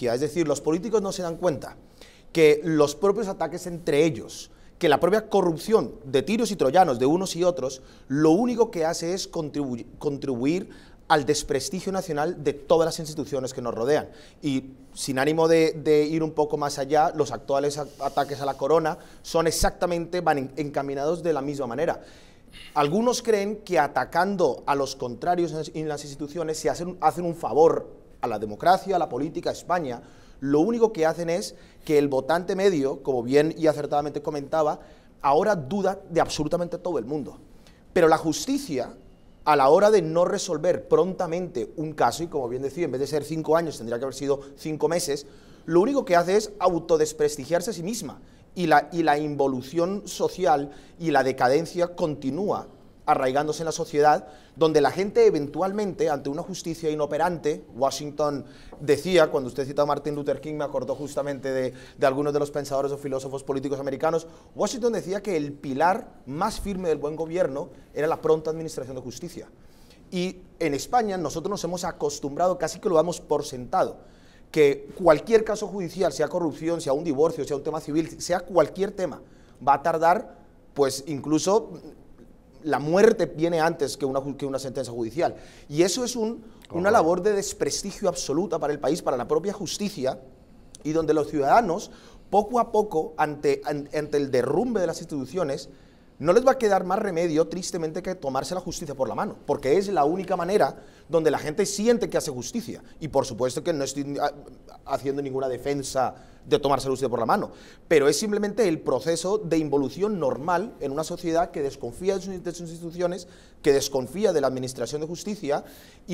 Es decir, los políticos no se dan cuenta que los propios ataques entre ellos, que la propia corrupción de tiros y troyanos de unos y otros, lo único que hace es contribuir, al desprestigio nacional de todas las instituciones que nos rodean. Y sin ánimo de, ir un poco más allá, los actuales ataques a la corona son exactamente, van encaminados de la misma manera. Algunos creen que atacando a los contrarios en las instituciones se hacen un favor a la democracia, a la política, a España, lo único que hacen es que el votante medio, como bien y acertadamente comentaba, ahora duda de absolutamente todo el mundo. Pero la justicia, a la hora de no resolver prontamente un caso, y como bien decía, en vez de ser cinco años, tendría que haber sido cinco meses, lo único que hace es autodesprestigiarse a sí misma. Y la, y la involución social y la decadencia continúa arraigándose en la sociedad, donde la gente eventualmente, ante una justicia inoperante, Washington decía, cuando usted cita a Martin Luther King, me acordó justamente de, de, algunos de los pensadores o filósofos políticos americanos, Washington decía que el pilar más firme del buen gobierno era la pronta administración de justicia. Y en España nosotros nos hemos acostumbrado, casi que lo damos por sentado, que cualquier caso judicial, sea corrupción, sea un divorcio, sea un tema civil, sea cualquier tema, va a tardar pues incluso la muerte viene antes que una, que una sentencia judicial. Y eso es una labor de desprestigio absoluta para el país, para la propia justicia, y donde los ciudadanos, poco a poco, ante, ante el derrumbe de las instituciones, no les va a quedar más remedio, tristemente, que tomarse la justicia por la mano, porque es la única manera donde la gente siente que hace justicia. Y por supuesto que no estoy ah, haciendo ninguna defensa de tomarse el usted por la mano, pero es simplemente el proceso de involución normal en una sociedad que desconfía de sus instituciones, que desconfía de la administración de justicia